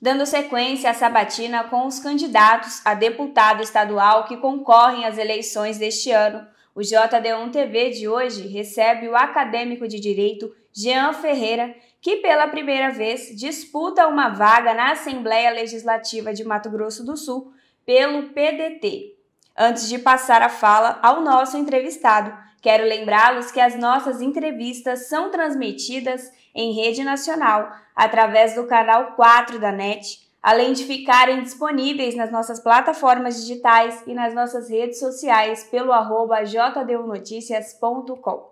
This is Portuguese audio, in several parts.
Dando sequência à sabatina com os candidatos a deputado estadual que concorrem às eleições deste ano, o JD1 TV de hoje recebe o acadêmico de direito Jean Ferreira, que pela primeira vez disputa uma vaga na Assembleia Legislativa de Mato Grosso do Sul pelo PDT. Antes de passar a fala ao nosso entrevistado, Quero lembrá-los que as nossas entrevistas são transmitidas em rede nacional, através do canal 4 da NET, além de ficarem disponíveis nas nossas plataformas digitais e nas nossas redes sociais pelo arroba jdunoticias.com.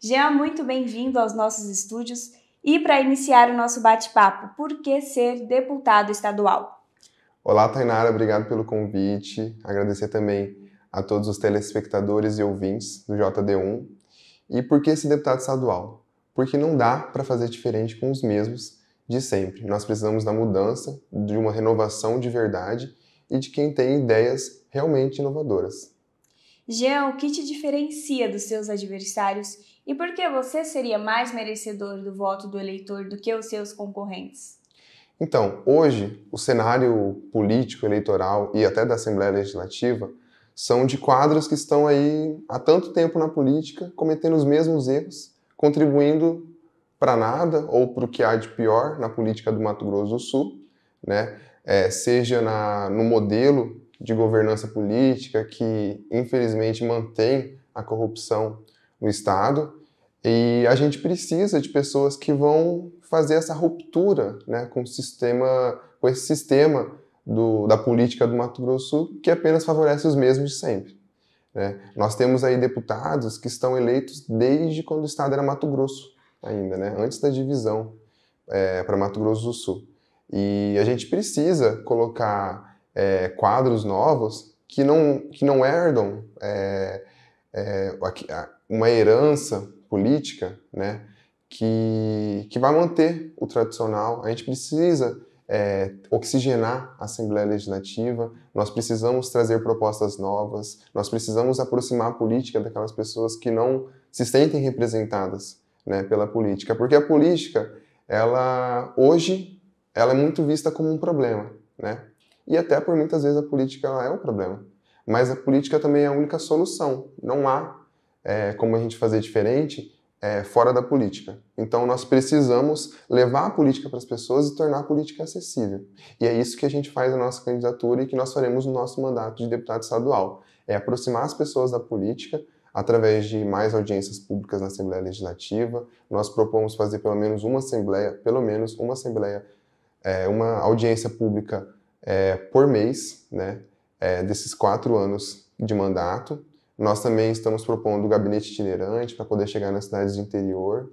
Jean, muito bem-vindo aos nossos estúdios e para iniciar o nosso bate-papo, por que ser deputado estadual? Olá, Tainara, obrigado pelo convite. Agradecer também a todos os telespectadores e ouvintes do JD1. E por que esse deputado estadual? Porque não dá para fazer diferente com os mesmos de sempre. Nós precisamos da mudança, de uma renovação de verdade e de quem tem ideias realmente inovadoras. Jean, o que te diferencia dos seus adversários e por que você seria mais merecedor do voto do eleitor do que os seus concorrentes? Então, hoje, o cenário político, eleitoral e até da Assembleia Legislativa são de quadros que estão aí há tanto tempo na política, cometendo os mesmos erros, contribuindo para nada ou para o que há de pior na política do Mato Grosso do Sul, né? É, seja na, no modelo de governança política que infelizmente mantém a corrupção no Estado. E a gente precisa de pessoas que vão fazer essa ruptura né, com, o sistema, com esse sistema do, da política do Mato Grosso que apenas favorece os mesmos de sempre. Né? Nós temos aí deputados que estão eleitos desde quando o Estado era Mato Grosso ainda, né? antes da divisão é, para Mato Grosso do Sul. E a gente precisa colocar é, quadros novos que não, que não herdam é, é uma herança política né? que, que vai manter o tradicional. A gente precisa é, oxigenar a Assembleia Legislativa, nós precisamos trazer propostas novas, nós precisamos aproximar a política daquelas pessoas que não se sentem representadas né, pela política, porque a política, ela hoje, ela é muito vista como um problema, né? E até por muitas vezes a política ela é um problema, mas a política também é a única solução. Não há é, como a gente fazer diferente é, fora da política. Então nós precisamos levar a política para as pessoas e tornar a política acessível. E é isso que a gente faz na nossa candidatura e que nós faremos no nosso mandato de deputado estadual. É aproximar as pessoas da política através de mais audiências públicas na Assembleia Legislativa. Nós propomos fazer pelo menos uma assembleia, pelo menos uma assembleia, é, uma audiência pública é, por mês, né? É, desses quatro anos de mandato nós também estamos propondo o gabinete itinerante para poder chegar nas cidades do interior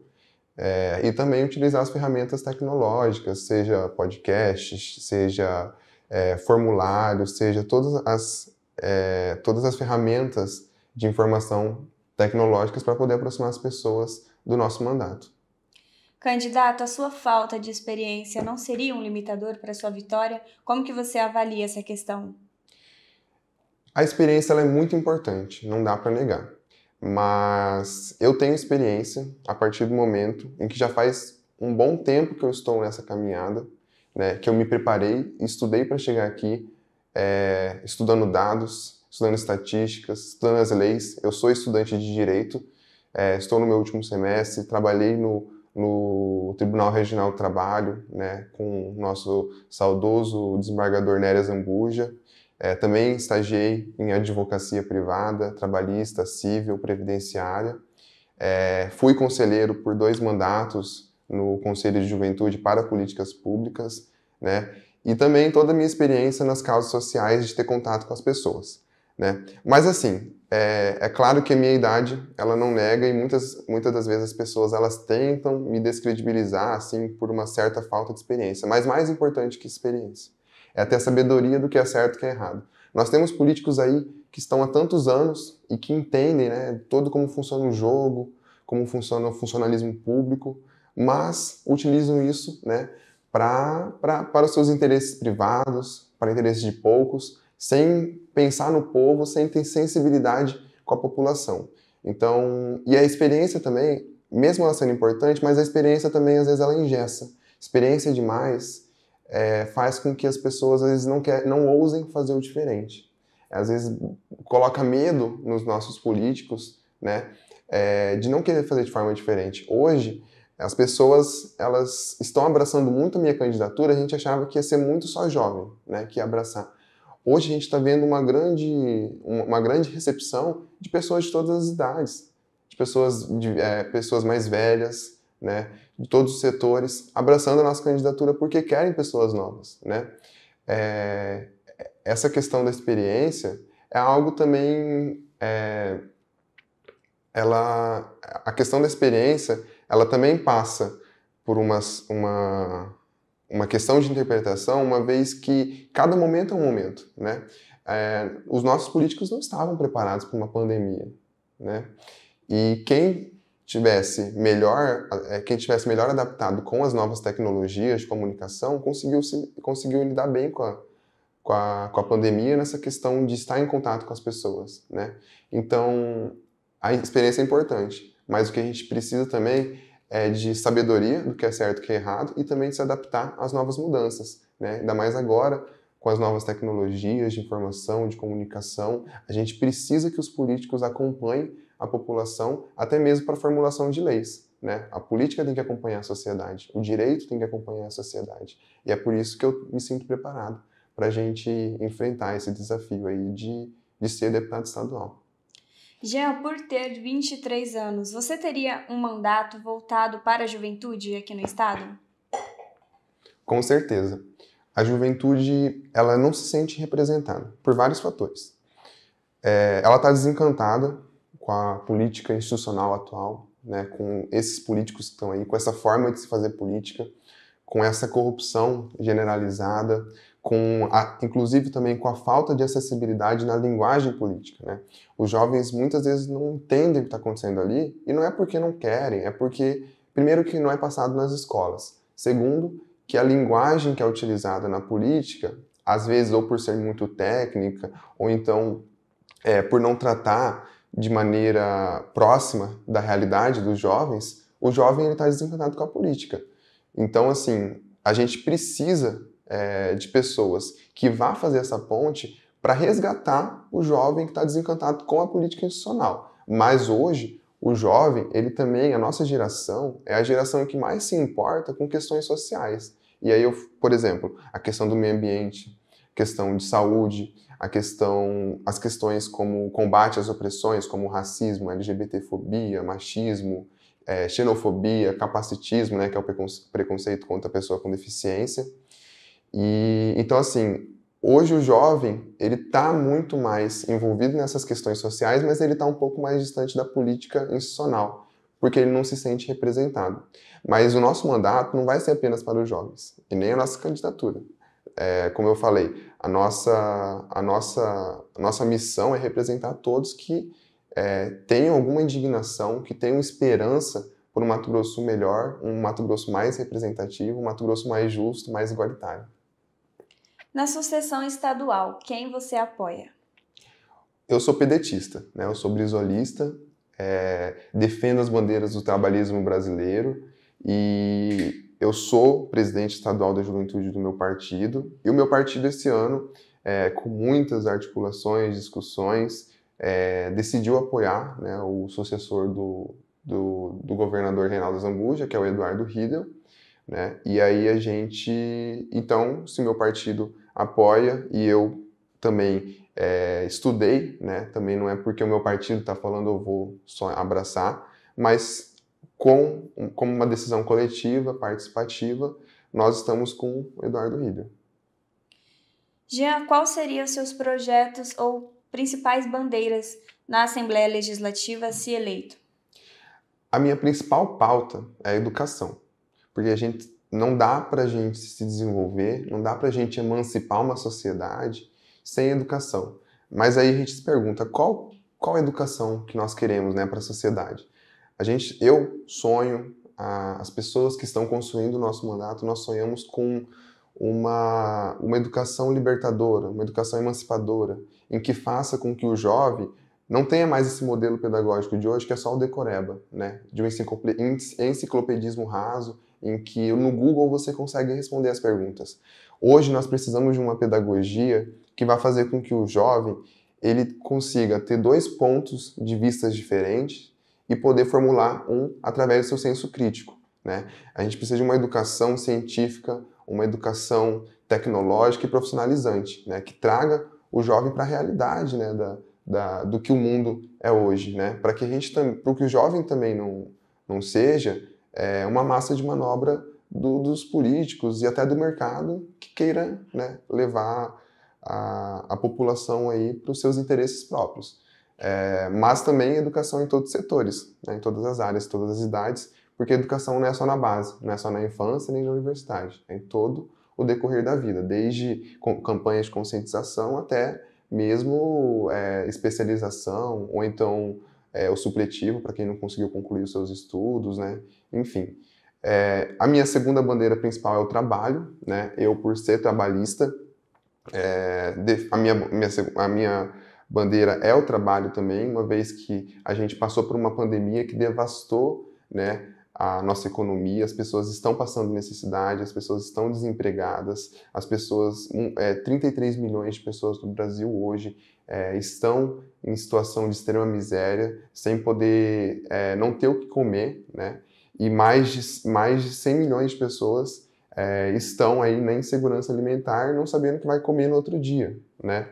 é, e também utilizar as ferramentas tecnológicas, seja podcasts, seja é, formulários, seja todas as, é, todas as ferramentas de informação tecnológicas para poder aproximar as pessoas do nosso mandato. Candidato, a sua falta de experiência não seria um limitador para sua vitória? Como que você avalia essa questão? A experiência é muito importante, não dá para negar. Mas eu tenho experiência a partir do momento em que já faz um bom tempo que eu estou nessa caminhada, né, que eu me preparei estudei para chegar aqui, é, estudando dados, estudando estatísticas, estudando as leis. Eu sou estudante de direito, é, estou no meu último semestre, trabalhei no, no Tribunal Regional do Trabalho, né, com o nosso saudoso desembargador Néria Zambuja. É, também estagiei em advocacia privada, trabalhista, civil, previdenciária. É, fui conselheiro por dois mandatos no Conselho de Juventude para Políticas Públicas, né? E também toda a minha experiência nas causas sociais de ter contato com as pessoas, né? Mas assim, é, é claro que a minha idade ela não nega e muitas, muitas das vezes as pessoas elas tentam me descredibilizar assim por uma certa falta de experiência, mas mais importante que experiência é ter a sabedoria do que é certo e que é errado. Nós temos políticos aí que estão há tantos anos e que entendem né, todo como funciona o jogo, como funciona o funcionalismo público, mas utilizam isso né, para para os seus interesses privados, para interesses de poucos, sem pensar no povo, sem ter sensibilidade com a população. Então, e a experiência também, mesmo ela sendo importante, mas a experiência também às vezes ela engessa. Experiência é demais é, faz com que as pessoas às vezes não, quer, não ousem fazer o diferente. Às vezes coloca medo nos nossos políticos, né, é, de não querer fazer de forma diferente. Hoje, as pessoas elas estão abraçando muito a minha candidatura. A gente achava que ia ser muito só jovem, né, que ia abraçar. Hoje a gente está vendo uma grande, uma grande recepção de pessoas de todas as idades, de pessoas, de, é, pessoas mais velhas, né, de todos os setores, abraçando a nossa candidatura porque querem pessoas novas, né. É, essa questão da experiência é algo também, é, ela, a questão da experiência, ela também passa por umas, uma, uma questão de interpretação, uma vez que cada momento é um momento, né. É, os nossos políticos não estavam preparados para uma pandemia, né? E quem tivesse melhor, é, quem tivesse melhor adaptado com as novas tecnologias de comunicação conseguiu, se, conseguiu lidar bem com a, com, a, com a pandemia nessa questão de estar em contato com as pessoas, né? Então, a experiência é importante, mas o que a gente precisa também é de sabedoria do que é certo e o que é errado e também de se adaptar às novas mudanças, né? Ainda mais agora, com as novas tecnologias de informação, de comunicação, a gente precisa que os políticos acompanhem a população, até mesmo para a formulação de leis. Né? A política tem que acompanhar a sociedade, o direito tem que acompanhar a sociedade. E é por isso que eu me sinto preparado para a gente enfrentar esse desafio aí de, de ser deputado estadual. Jean, por ter 23 anos, você teria um mandato voltado para a juventude aqui no estado? Com certeza. A juventude ela não se sente representada por vários fatores. É, ela está desencantada com a política institucional atual, né, com esses políticos que estão aí, com essa forma de se fazer política, com essa corrupção generalizada, com a, inclusive também com a falta de acessibilidade na linguagem política. Né? Os jovens muitas vezes não entendem o que está acontecendo ali e não é porque não querem, é porque, primeiro, que não é passado nas escolas, segundo, que a linguagem que é utilizada na política, às vezes ou por ser muito técnica, ou então é, por não tratar de maneira próxima da realidade dos jovens, o jovem está desencantado com a política. Então, assim, a gente precisa é, de pessoas que vá fazer essa ponte para resgatar o jovem que está desencantado com a política institucional. Mas hoje, o jovem, ele também, a nossa geração, é a geração que mais se importa com questões sociais. E aí, eu, por exemplo, a questão do meio ambiente, questão de saúde, a questão, as questões como combate às opressões, como racismo, LGBTfobia, machismo, é, xenofobia, capacitismo, né, que é o preconceito contra a pessoa com deficiência. E então assim, hoje o jovem ele está muito mais envolvido nessas questões sociais, mas ele está um pouco mais distante da política institucional, porque ele não se sente representado. Mas o nosso mandato não vai ser apenas para os jovens e nem a nossa candidatura. É, como eu falei, a nossa, a nossa, a nossa missão é representar todos que é, tenham alguma indignação, que tenham esperança por um Mato Grosso melhor, um Mato Grosso mais representativo, um Mato Grosso mais justo, mais igualitário. Na sucessão estadual, quem você apoia? Eu sou pedetista, né? eu sou brisolista, é, defendo as bandeiras do trabalhismo brasileiro e eu sou presidente estadual da juventude do meu partido e o meu partido esse ano, é, com muitas articulações, discussões, é, decidiu apoiar né, o sucessor do, do, do, governador Reinaldo Zambuja, que é o Eduardo Riedel. Né? E aí a gente, então, se meu partido apoia e eu também é, estudei, né? também não é porque o meu partido está falando eu vou só abraçar, mas com, como uma decisão coletiva, participativa, nós estamos com o Eduardo Ribeiro. Jean, quais seriam seus projetos ou principais bandeiras na Assembleia Legislativa se eleito? A minha principal pauta é a educação, porque a gente não dá para a gente se desenvolver, não dá para a gente emancipar uma sociedade sem educação. Mas aí a gente se pergunta qual qual a educação que nós queremos, né, para a sociedade? A gente, eu sonho, a, as pessoas que estão construindo o nosso mandato, nós sonhamos com uma, uma educação libertadora, uma educação emancipadora, em que faça com que o jovem não tenha mais esse modelo pedagógico de hoje que é só o decoreba, né? De um enciclopedismo raso, em que no Google você consegue responder as perguntas. Hoje nós precisamos de uma pedagogia que vai fazer com que o jovem ele consiga ter dois pontos de vistas diferentes, e poder formular um através do seu senso crítico. Né? A gente precisa de uma educação científica, uma educação tecnológica e profissionalizante, né? que traga o jovem para a realidade né? da, da, do que o mundo é hoje, né? para que a gente para que o jovem também não, não seja é, uma massa de manobra do, dos políticos e até do mercado que queira né? levar a, a população aí para os seus interesses próprios. É, mas também educação em todos os setores, né, em todas as áreas, todas as idades, porque educação não é só na base, não é só na infância nem na universidade, é em todo o decorrer da vida, desde campanhas de conscientização até mesmo é, especialização ou então é, o supletivo para quem não conseguiu concluir os seus estudos, né? Enfim, é, a minha segunda bandeira principal é o trabalho, né? Eu por ser trabalhista, é, a minha, minha, a minha bandeira é o trabalho também, uma vez que a gente passou por uma pandemia que devastou né, a nossa economia, as pessoas estão passando necessidade, as pessoas estão desempregadas, as pessoas, é, 33 milhões de pessoas no Brasil hoje é, estão em situação de extrema miséria, sem poder, é, não ter o que comer, né? E mais de, mais de 100 milhões de pessoas é, estão aí na insegurança alimentar, não sabendo o que vai comer no outro dia, né?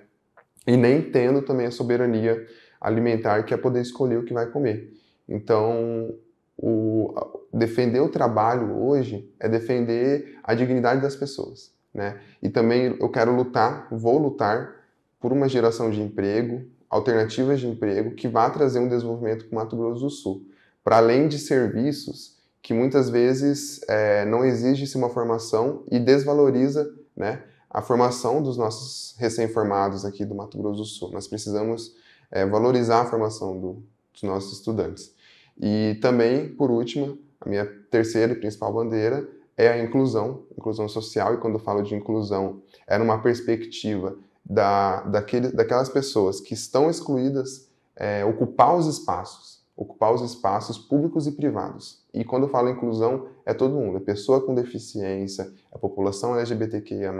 e nem tendo também a soberania alimentar que é poder escolher o que vai comer. Então, o, defender o trabalho hoje é defender a dignidade das pessoas, né? E também eu quero lutar, vou lutar por uma geração de emprego, alternativas de emprego que vá trazer um desenvolvimento para o Mato Grosso do Sul, para além de serviços que muitas vezes é, não exige-se uma formação e desvaloriza, né? a formação dos nossos recém-formados aqui do Mato Grosso do Sul. Nós precisamos é, valorizar a formação do, dos nossos estudantes. E também, por último, a minha terceira e principal bandeira é a inclusão, inclusão social. E quando eu falo de inclusão, é numa perspectiva da, daquele, daquelas pessoas que estão excluídas é, ocupar os espaços, ocupar os espaços públicos e privados. E quando eu falo inclusão, é todo mundo: é pessoa com deficiência, é a população LGBTQIA,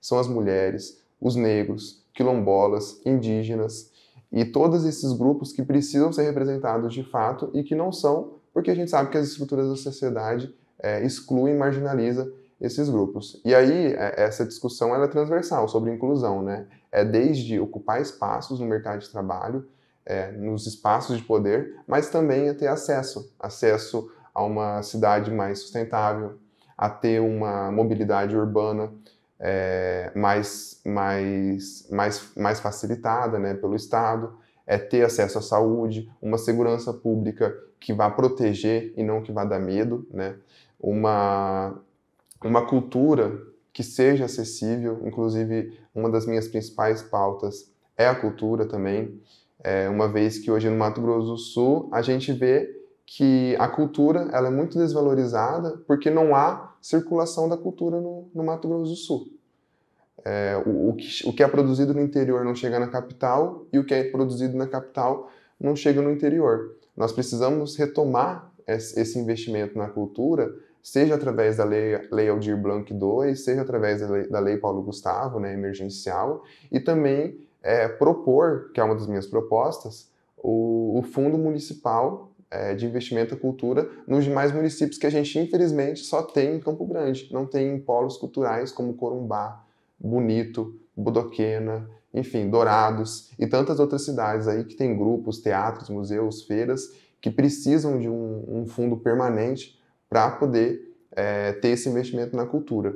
são as mulheres, os negros, quilombolas, indígenas e todos esses grupos que precisam ser representados de fato e que não são, porque a gente sabe que as estruturas da sociedade é, excluem, marginaliza esses grupos. E aí é, essa discussão é transversal sobre inclusão, né? É desde ocupar espaços no mercado de trabalho, é, nos espaços de poder, mas também é ter acesso, acesso a uma cidade mais sustentável, a ter uma mobilidade urbana é, mais, mais, mais, mais facilitada né, pelo Estado, é ter acesso à saúde, uma segurança pública que vá proteger e não que vá dar medo, né? uma, uma cultura que seja acessível, inclusive uma das minhas principais pautas é a cultura também, é, uma vez que hoje no Mato Grosso do Sul a gente vê que a cultura ela é muito desvalorizada porque não há circulação da cultura no, no Mato Grosso do Sul. É, o, o, que, o que é produzido no interior não chega na capital e o que é produzido na capital não chega no interior. Nós precisamos retomar esse investimento na cultura, seja através da lei, lei Aldir Blanc II, seja através da lei, da lei Paulo Gustavo, né, emergencial, e também é, propor, que é uma das minhas propostas, o, o Fundo Municipal é, de investimento à cultura nos demais municípios que a gente, infelizmente, só tem em Campo Grande. Não tem em polos culturais como Corumbá, Bonito, Budoquena, enfim, Dourados e tantas outras cidades aí que tem grupos, teatros, museus, feiras que precisam de um, um fundo permanente para poder é, ter esse investimento na cultura.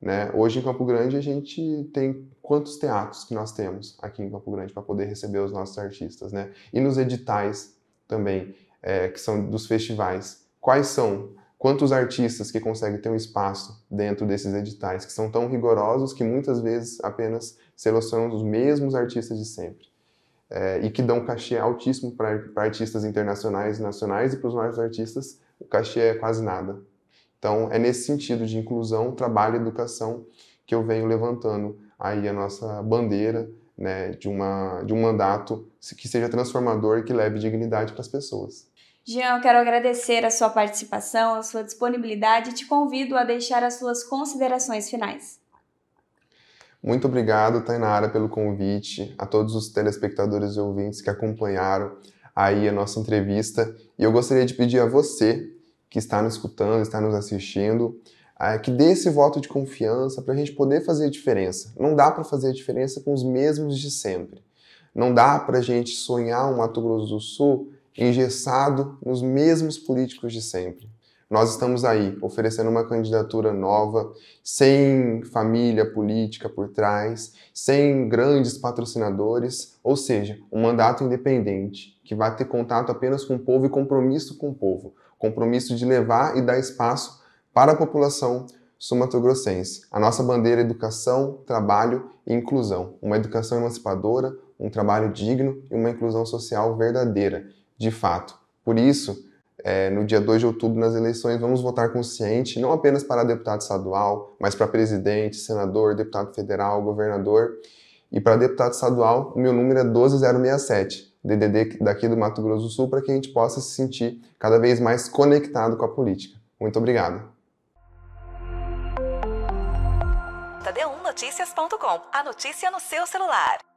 Né? Hoje em Campo Grande a gente tem quantos teatros que nós temos aqui em Campo Grande para poder receber os nossos artistas, né? E nos editais também é, que são dos festivais. Quais são? Quantos artistas que conseguem ter um espaço dentro desses editais, que são tão rigorosos que muitas vezes apenas selecionam os mesmos artistas de sempre? É, e que dão um cachê altíssimo para artistas internacionais e nacionais, e para os maiores artistas o cachê é quase nada. Então, é nesse sentido de inclusão, trabalho e educação que eu venho levantando aí a nossa bandeira né, de, uma, de um mandato que seja transformador e que leve dignidade para as pessoas. Jean, eu quero agradecer a sua participação, a sua disponibilidade e te convido a deixar as suas considerações finais. Muito obrigado, Tainara, pelo convite, a todos os telespectadores e ouvintes que acompanharam aí a nossa entrevista. E eu gostaria de pedir a você que está nos escutando, está nos assistindo, eh, que dê esse voto de confiança para a gente poder fazer a diferença. Não dá para fazer a diferença com os mesmos de sempre. Não dá para a gente sonhar um Mato Grosso do Sul engessado nos mesmos políticos de sempre. Nós estamos aí oferecendo uma candidatura nova, sem família política por trás, sem grandes patrocinadores, ou seja, um mandato independente que vai ter contato apenas com o povo e compromisso com o povo, compromisso de levar e dar espaço para a população sumatogrossense. A nossa bandeira é educação, trabalho e inclusão, uma educação emancipadora, um trabalho digno e uma inclusão social verdadeira, de fato. Por isso, é, no dia 2 de outubro, nas eleições, vamos votar consciente, não apenas para deputado estadual, mas para presidente, senador, deputado federal, governador. E para deputado estadual, o meu número é 12067, DDD daqui do Mato Grosso do Sul, para que a gente possa se sentir cada vez mais conectado com a política. Muito obrigado. Tadeu1notícias.com A notícia no seu celular.